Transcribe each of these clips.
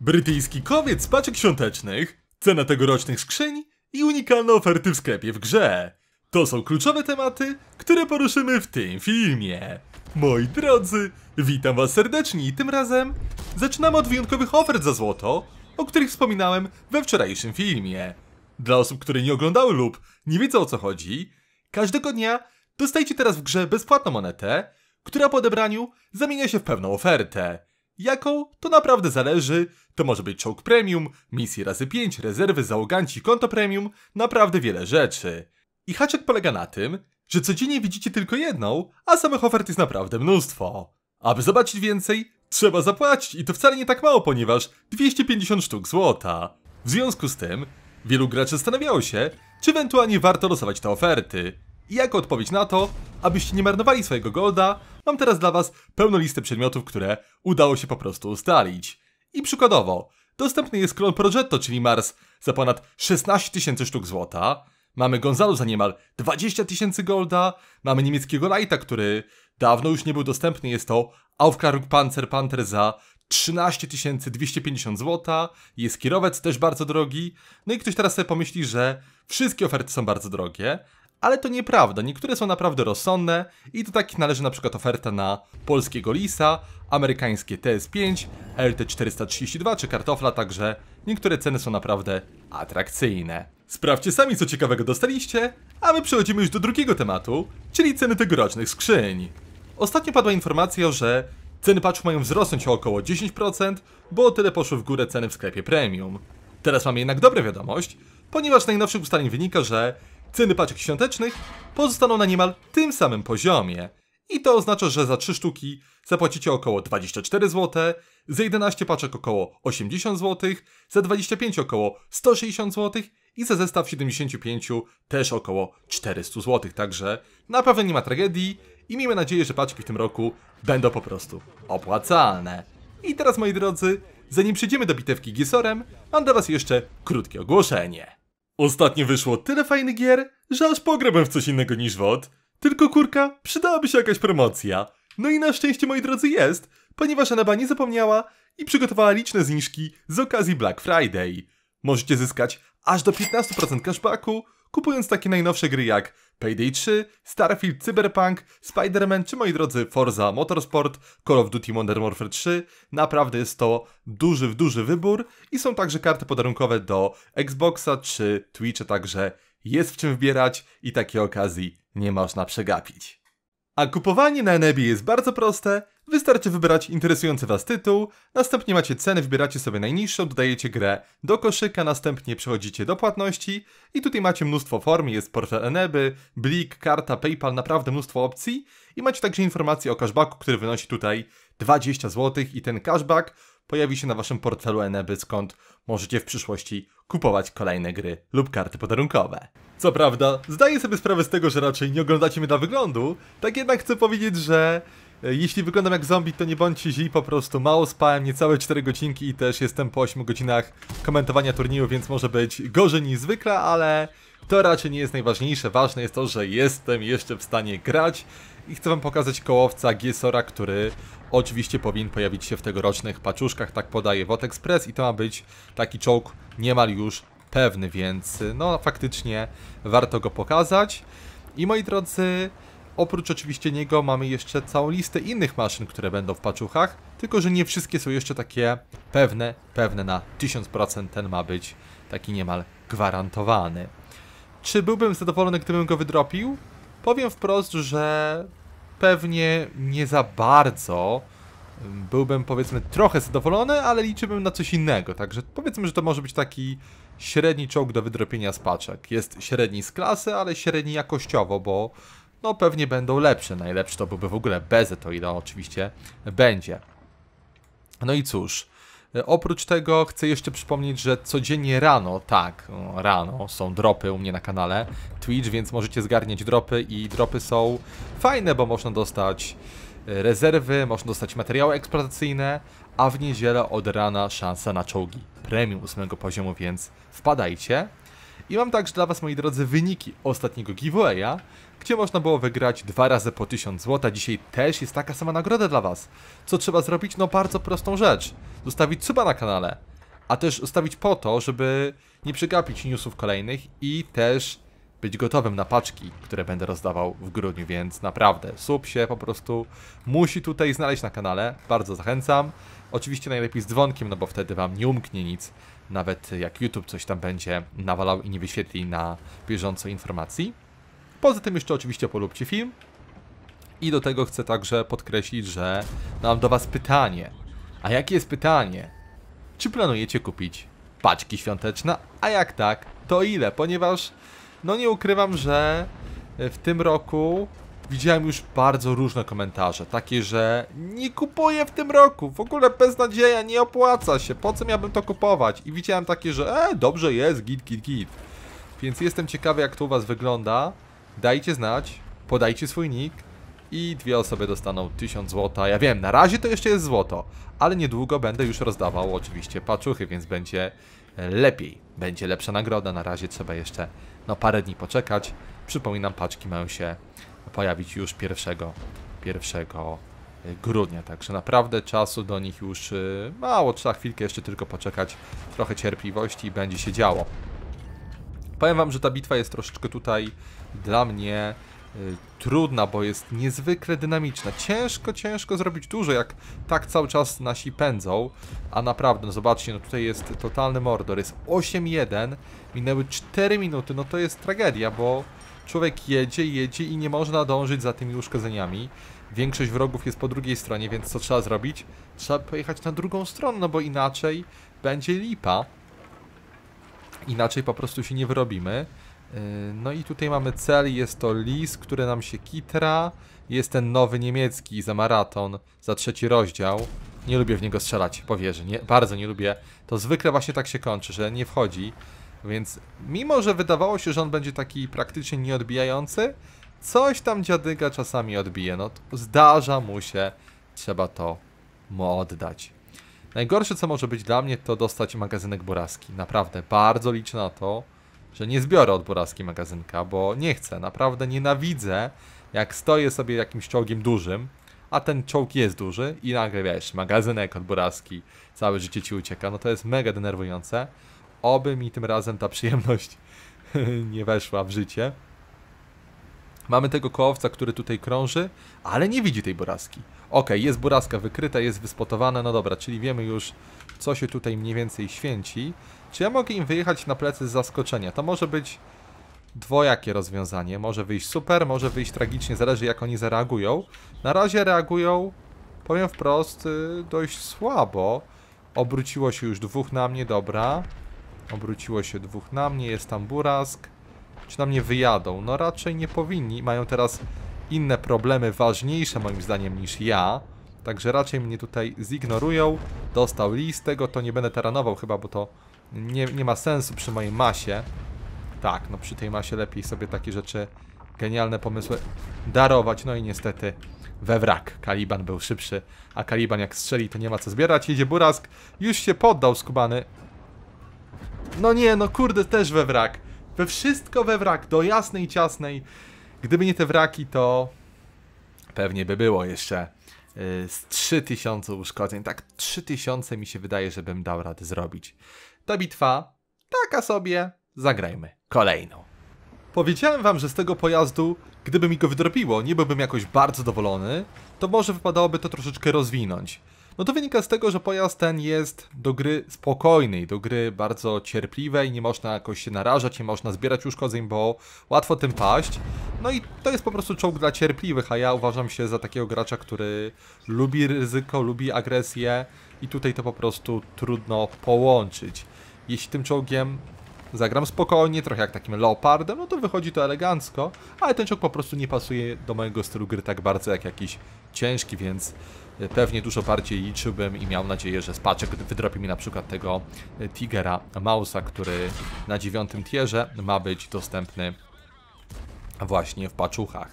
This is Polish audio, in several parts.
Brytyjski kowiec paczek świątecznych, cena tegorocznych skrzyń i unikalne oferty w sklepie w grze. To są kluczowe tematy, które poruszymy w tym filmie. Moi drodzy, witam was serdecznie i tym razem zaczynamy od wyjątkowych ofert za złoto, o których wspominałem we wczorajszym filmie. Dla osób, które nie oglądały lub nie wiedzą o co chodzi, każdego dnia dostajecie teraz w grze bezpłatną monetę, która po odebraniu zamienia się w pewną ofertę. Jaką? To naprawdę zależy. To może być czołg premium, misje razy 5, rezerwy, załoganci, konto premium, naprawdę wiele rzeczy. I haczek polega na tym, że codziennie widzicie tylko jedną, a samych ofert jest naprawdę mnóstwo. Aby zobaczyć więcej, trzeba zapłacić i to wcale nie tak mało, ponieważ 250 sztuk złota. W związku z tym, wielu graczy zastanawiało się, czy ewentualnie warto losować te oferty. I jako odpowiedź na to, Abyście nie marnowali swojego golda, mam teraz dla Was pełną listę przedmiotów, które udało się po prostu ustalić. I przykładowo, dostępny jest klon Progetto, czyli Mars, za ponad 16 tysięcy sztuk złota, mamy Gonzalo za niemal 20 tysięcy golda, mamy niemieckiego Lighta, który dawno już nie był dostępny, jest to Aufklärung Panzer Panther za 13 250 zł, jest kierowiec też bardzo drogi. No i ktoś teraz sobie pomyśli, że wszystkie oferty są bardzo drogie, ale to nieprawda. Niektóre są naprawdę rozsądne i do takich należy na przykład oferta na polskiego lisa, amerykańskie TS5, LT432 czy kartofla, także niektóre ceny są naprawdę atrakcyjne. Sprawdźcie sami co ciekawego dostaliście, a my przechodzimy już do drugiego tematu, czyli ceny tegorocznych skrzyń. Ostatnio padła informacja, że ceny patchów mają wzrosnąć o około 10%, bo o tyle poszły w górę ceny w sklepie premium. Teraz mamy jednak dobrą wiadomość, ponieważ z najnowszych ustaleń wynika, że Ceny paczek świątecznych pozostaną na niemal tym samym poziomie. I to oznacza, że za 3 sztuki zapłacicie około 24 zł, za 11 paczek około 80 zł, za 25 około 160 zł i za zestaw 75 też około 400 zł. Także na pewno nie ma tragedii i miejmy nadzieję, że paczki w tym roku będą po prostu opłacalne. I teraz moi drodzy, zanim przejdziemy do bitewki Gisorem, mam dla was jeszcze krótkie ogłoszenie. Ostatnio wyszło tyle fajnych gier, że aż pogrebem w coś innego niż WOD. Tylko kurka, przydałaby się jakaś promocja. No i na szczęście, moi drodzy, jest, ponieważ Anaba nie zapomniała i przygotowała liczne zniżki z okazji Black Friday. Możecie zyskać aż do 15% cashbacku, kupując takie najnowsze gry jak Payday 3, Starfield Cyberpunk, Spider-Man czy moi drodzy Forza Motorsport, Call of Duty Modern Warfare 3. Naprawdę jest to duży, duży wybór i są także karty podarunkowe do Xboxa czy Twitcha, także jest w czym wybierać i takiej okazji nie można przegapić. A kupowanie na Enebie jest bardzo proste, wystarczy wybrać interesujący Was tytuł, następnie macie ceny, wybieracie sobie najniższą, dodajecie grę do koszyka, następnie przechodzicie do płatności i tutaj macie mnóstwo form, jest portal Eneby, Blik, karta, Paypal, naprawdę mnóstwo opcji i macie także informacje o cashbacku, który wynosi tutaj 20 zł i ten cashback pojawi się na waszym portfelu Eneby, skąd możecie w przyszłości kupować kolejne gry lub karty podarunkowe. Co prawda, zdaję sobie sprawę z tego, że raczej nie oglądacie mnie dla wyglądu, tak jednak chcę powiedzieć, że e, jeśli wyglądam jak zombie, to nie bądźcie źli, po prostu mało spałem, niecałe 4 godzinki i też jestem po 8 godzinach komentowania turnieju, więc może być gorzej niż zwykle, ale to raczej nie jest najważniejsze. Ważne jest to, że jestem jeszcze w stanie grać i chcę wam pokazać kołowca Giesora, który oczywiście powinien pojawić się w tegorocznych paczuszkach, tak podaje Wot Express i to ma być taki czołg niemal już pewny, więc no faktycznie warto go pokazać. I moi drodzy, oprócz oczywiście niego mamy jeszcze całą listę innych maszyn, które będą w paczuchach, tylko że nie wszystkie są jeszcze takie pewne, pewne na 1000%, ten ma być taki niemal gwarantowany. Czy byłbym zadowolony, gdybym go wydropił? Powiem wprost, że pewnie nie za bardzo mm, byłbym powiedzmy trochę zadowolony, ale liczyłbym na coś innego. Także powiedzmy, że to może być taki średni czołg do wydropienia z paczek. Jest średni z klasy, ale średni jakościowo, bo no pewnie będą lepsze. Najlepszy to byłby w ogóle Bezet, o ile oczywiście będzie. No i cóż, E, oprócz tego chcę jeszcze przypomnieć, że codziennie rano, tak, rano są dropy u mnie na kanale Twitch, więc możecie zgarniać dropy i dropy są fajne, bo można dostać e, rezerwy, można dostać materiały eksploatacyjne, a w niedzielę od rana szansa na czołgi premium 8 poziomu, więc wpadajcie. I mam także dla Was, moi drodzy, wyniki ostatniego giveawaya, gdzie można było wygrać dwa razy po 1000 zł. Dzisiaj też jest taka sama nagroda dla Was. Co trzeba zrobić? No bardzo prostą rzecz. Zostawić suba na kanale. A też ustawić po to, żeby nie przegapić newsów kolejnych i też być gotowym na paczki, które będę rozdawał w grudniu, więc naprawdę sub się po prostu musi tutaj znaleźć na kanale, bardzo zachęcam. Oczywiście najlepiej z dzwonkiem, no bo wtedy Wam nie umknie nic, nawet jak YouTube coś tam będzie nawalał i nie wyświetli na bieżąco informacji. Poza tym jeszcze oczywiście polubcie film. I do tego chcę także podkreślić, że mam do Was pytanie. A jakie jest pytanie? Czy planujecie kupić paczki świąteczne? A jak tak, to ile? Ponieważ, no nie ukrywam, że w tym roku widziałem już bardzo różne komentarze, takie, że nie kupuję w tym roku, w ogóle beznadzieja, nie opłaca się, po co miałbym to kupować? I widziałem takie, że e, dobrze jest, git, git, git. Więc jestem ciekawy, jak to u was wygląda. Dajcie znać, podajcie swój nick i dwie osoby dostaną 1000 zł. Ja wiem, na razie to jeszcze jest złoto, ale niedługo będę już rozdawał oczywiście paczuchy, więc będzie lepiej. Będzie lepsza nagroda, na razie trzeba jeszcze no parę dni poczekać. Przypominam, paczki mają się pojawić już 1, 1 y, grudnia. Także naprawdę czasu do nich już y, mało. Trzeba chwilkę jeszcze tylko poczekać. Trochę cierpliwości i będzie się działo. Powiem wam, że ta bitwa jest troszeczkę tutaj dla mnie y, trudna, bo jest niezwykle dynamiczna. Ciężko, ciężko zrobić dużo, jak tak cały czas nasi pędzą. A naprawdę, no zobaczcie, no tutaj jest totalny mordor. Jest 8-1, minęły 4 minuty, no to jest tragedia, bo człowiek jedzie, jedzie i nie można dążyć za tymi uszkodzeniami. Większość wrogów jest po drugiej stronie, więc co trzeba zrobić? Trzeba pojechać na drugą stronę, no bo inaczej będzie lipa. Inaczej po prostu się nie wyrobimy. Yy, no i tutaj mamy cel, jest to lis, który nam się kitra. Jest ten nowy niemiecki za maraton, za trzeci rozdział. Nie lubię w niego strzelać, powierzę, nie, bardzo nie lubię. To zwykle właśnie tak się kończy, że nie wchodzi. Więc mimo, że wydawało się, że on będzie taki praktycznie nieodbijający, coś tam dziadyga czasami odbije. No zdarza mu się, trzeba to mu oddać. Najgorsze, co może być dla mnie, to dostać magazynek Buraski. Naprawdę, bardzo liczę na to, że nie zbiorę od Buraski magazynka, bo nie chcę. Naprawdę nienawidzę, jak stoję sobie jakimś czołgiem dużym, a ten czołg jest duży i nagle, wiesz, magazynek od Buraski, całe życie ci ucieka. No to jest mega denerwujące. Oby mi tym razem ta przyjemność nie weszła w życie. Mamy tego kołowca, który tutaj krąży, ale nie widzi tej buraski. Ok, jest buraska wykryta, jest wyspotowana, no dobra, czyli wiemy już, co się tutaj mniej więcej święci. Czy ja mogę im wyjechać na plecy z zaskoczenia? To może być dwojakie rozwiązanie. Może wyjść super, może wyjść tragicznie, zależy jak oni zareagują. Na razie reagują, powiem wprost, y, dość słabo. Obróciło się już dwóch na mnie, dobra. Obróciło się dwóch na mnie, jest tam burask. Czy na mnie wyjadą? No raczej nie powinni. Mają teraz inne problemy ważniejsze moim zdaniem niż ja. Także raczej mnie tutaj zignorują. Dostał list tego, to nie będę taranował chyba, bo to nie, nie ma sensu przy mojej masie. Tak, no przy tej masie lepiej sobie takie rzeczy, genialne pomysły darować. No i niestety we wrak. Kaliban był szybszy, a Kaliban jak strzeli to nie ma co zbierać. Jedzie Burask, już się poddał skubany. No nie, no kurde, też we wrak. We wszystko we wrak, do jasnej, ciasnej. Gdyby nie te wraki, to pewnie by było jeszcze y, z 3000 uszkodzeń. Tak 3000 mi się wydaje, że bym dał radę zrobić. Ta bitwa, taka sobie, zagrajmy kolejną. Powiedziałem wam, że z tego pojazdu, gdyby mi go wydropiło, nie byłbym jakoś bardzo zadowolony, to może wypadałoby to troszeczkę rozwinąć. No to wynika z tego, że pojazd ten jest do gry spokojnej, do gry bardzo cierpliwej, nie można jakoś się narażać, nie można zbierać uszkodzeń, bo łatwo tym paść. No i to jest po prostu czołg dla cierpliwych, a ja uważam się za takiego gracza, który lubi ryzyko, lubi agresję i tutaj to po prostu trudno połączyć. Jeśli tym czołgiem zagram spokojnie, trochę jak takim leopardem, no to wychodzi to elegancko, ale ten czołg po prostu nie pasuje do mojego stylu gry tak bardzo jak jakiś ciężki, więc e, pewnie dużo bardziej liczyłbym i miał nadzieję, że spaczek wydropi mi na przykład tego e, Tigera Mausa, który na dziewiątym tierze ma być dostępny właśnie w paczuchach.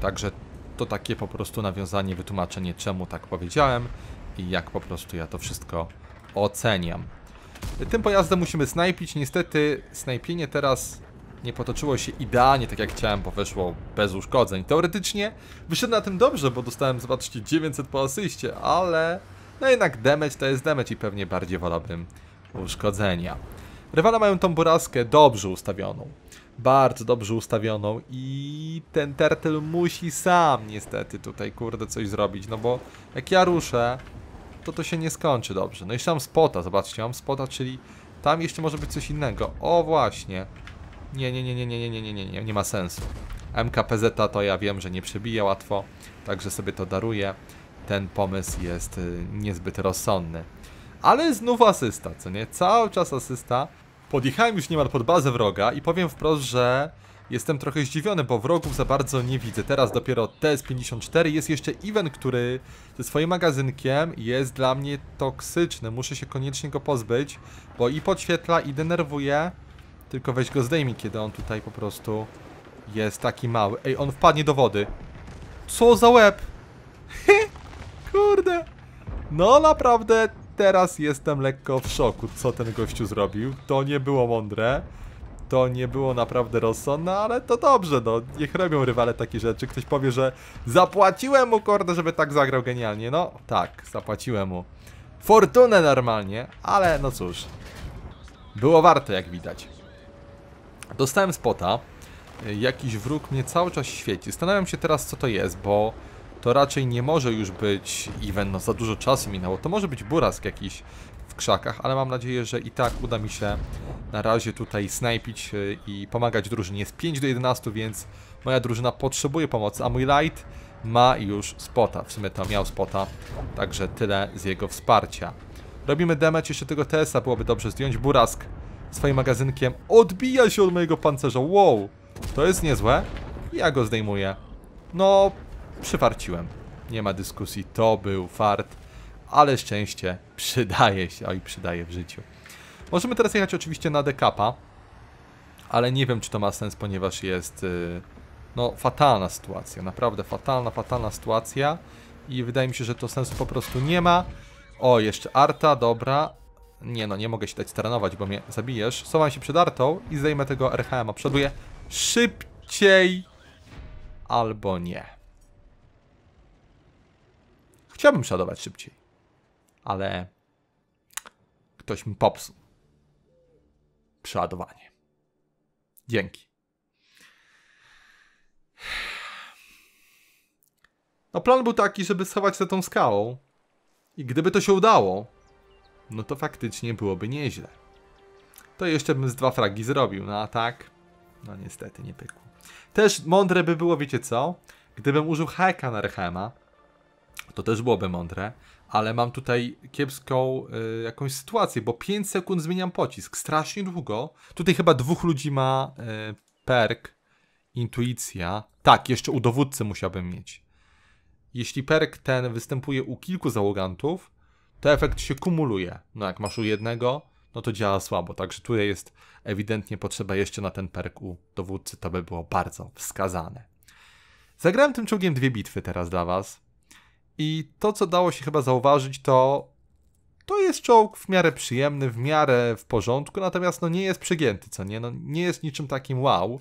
Także to takie po prostu nawiązanie, wytłumaczenie czemu tak powiedziałem i jak po prostu ja to wszystko oceniam. Tym pojazdem musimy snajpić, niestety snajpienie teraz nie potoczyło się idealnie tak jak chciałem, bo weszło bez uszkodzeń. Teoretycznie wyszedłem na tym dobrze, bo dostałem, zobaczcie, 900 po asyście, ale no jednak damage to jest damage i pewnie bardziej wolałbym uszkodzenia. Rywale mają tą buraskę dobrze ustawioną. Bardzo dobrze ustawioną i ten turtle musi sam niestety tutaj kurde coś zrobić, no bo jak ja ruszę, to to się nie skończy dobrze. No i jeszcze mam spota, zobaczcie, mam spota, czyli tam jeszcze może być coś innego. O właśnie, nie, nie, nie, nie, nie, nie, nie, nie, nie, nie ma sensu. MKPZ to ja wiem, że nie przebija łatwo, także sobie to daruję. Ten pomysł jest y, niezbyt rozsądny. Ale znów asysta, co nie? Cały czas asysta. Podjechałem już niemal pod bazę wroga i powiem wprost, że jestem trochę zdziwiony, bo wrogów za bardzo nie widzę. Teraz dopiero TS-54 jest jeszcze event, który ze swoim magazynkiem jest dla mnie toksyczny. Muszę się koniecznie go pozbyć, bo i podświetla i denerwuje tylko weź go zdejmij, kiedy on tutaj po prostu jest taki mały. Ej, on wpadnie do wody. Co za łeb? Kurde. No naprawdę teraz jestem lekko w szoku, co ten gościu zrobił. To nie było mądre. To nie było naprawdę rozsądne, ale to dobrze, no. Niech robią rywale takie rzeczy. Ktoś powie, że zapłaciłem mu kordę, żeby tak zagrał genialnie. No, tak, zapłaciłem mu. Fortunę normalnie, ale no cóż. Było warto, jak widać. Dostałem spota. Jakiś wróg mnie cały czas świeci. Zastanawiam się teraz, co to jest, bo to raczej nie może już być even, no za dużo czasu minęło. To może być burask jakiś w krzakach, ale mam nadzieję, że i tak uda mi się na razie tutaj snajpić e, i pomagać drużynie. Jest 5 do 11, więc moja drużyna potrzebuje pomocy, a mój light ma już spota. W sumie to miał spota, także tyle z jego wsparcia. Robimy damage, jeszcze tego TS-a byłoby dobrze zdjąć. Burask swoim magazynkiem odbija się od mojego pancerza. Wow, to jest niezłe. Ja go zdejmuję. No, przyfarciłem. Nie ma dyskusji, to był fart. Ale szczęście przydaje się, oj przydaje w życiu. Możemy teraz jechać oczywiście na dekapa. Ale nie wiem, czy to ma sens, ponieważ jest... Y, no, fatalna sytuacja. Naprawdę fatalna, fatalna sytuacja. I wydaje mi się, że to sensu po prostu nie ma. O, jeszcze Arta, dobra. Nie no, nie mogę się dać trenować, bo mnie zabijesz. Sowam się przed Artą i zdejmę tego RHM-a. Przoduję szybciej albo nie. Chciałbym przodować szybciej, ale ktoś mi popsuł przeładowanie. Dzięki. No plan był taki, żeby schować za tą skałą. I gdyby to się udało, no to faktycznie byłoby nieźle. To jeszcze bym z dwa fragi zrobił, no a tak, no niestety nie pykło. Też mądre by było, wiecie co? Gdybym użył heka na Rehema, to też byłoby mądre, ale mam tutaj kiepską y, jakąś sytuację, bo 5 sekund zmieniam pocisk, strasznie długo. Tutaj chyba dwóch ludzi ma y, perk, intuicja. Tak, jeszcze u dowódcy musiałbym mieć. Jeśli perk ten występuje u kilku załogantów, to efekt się kumuluje. No jak masz u jednego, no to działa słabo. Także tutaj jest ewidentnie potrzeba jeszcze na ten perk u dowódcy, to by było bardzo wskazane. Zagrałem tym czołgiem dwie bitwy teraz dla was. I to, co dało się chyba zauważyć, to to jest czołg w miarę przyjemny, w miarę w porządku, natomiast no nie jest przegięty, co nie? No nie jest niczym takim wow,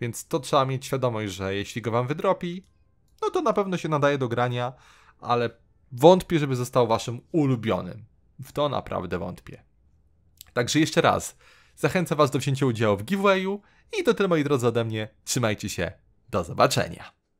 więc to trzeba mieć świadomość, że jeśli go wam wydropi, no to na pewno się nadaje do grania, ale wątpię, żeby został waszym ulubionym. W to naprawdę wątpię. Także jeszcze raz, zachęcam was do wzięcia udziału w giveawayu i to tyle moi drodzy ode mnie. Trzymajcie się, do zobaczenia.